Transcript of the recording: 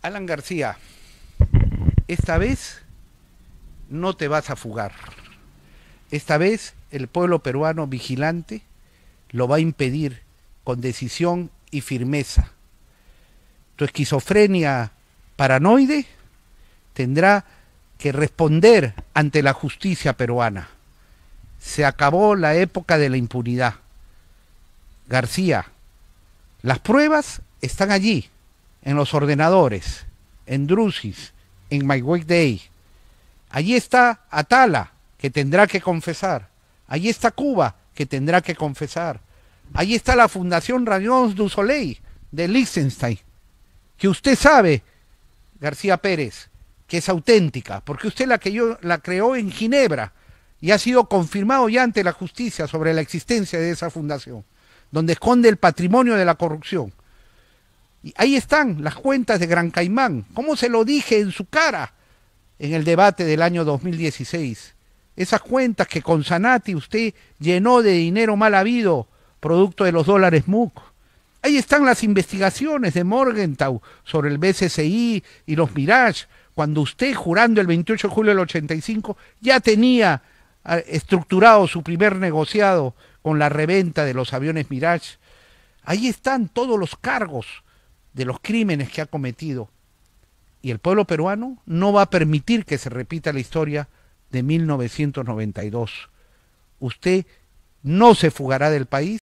Alan García, esta vez no te vas a fugar. Esta vez el pueblo peruano vigilante lo va a impedir con decisión y firmeza. Tu esquizofrenia paranoide tendrá que responder ante la justicia peruana. Se acabó la época de la impunidad. García, las pruebas están allí en los ordenadores, en Drusis, en My Wake Day. Allí está Atala, que tendrá que confesar. Allí está Cuba, que tendrá que confesar. Allí está la Fundación Radions du Soleil de Liechtenstein, que usted sabe, García Pérez, que es auténtica, porque usted la, que yo, la creó en Ginebra y ha sido confirmado ya ante la justicia sobre la existencia de esa fundación, donde esconde el patrimonio de la corrupción ahí están las cuentas de Gran Caimán. como se lo dije en su cara en el debate del año 2016? Esas cuentas que con Sanati usted llenó de dinero mal habido, producto de los dólares MUC. Ahí están las investigaciones de Morgenthau sobre el BCCI y los Mirage, cuando usted, jurando el 28 de julio del 85, ya tenía ah, estructurado su primer negociado con la reventa de los aviones Mirage. Ahí están todos los cargos de los crímenes que ha cometido. Y el pueblo peruano no va a permitir que se repita la historia de 1992. Usted no se fugará del país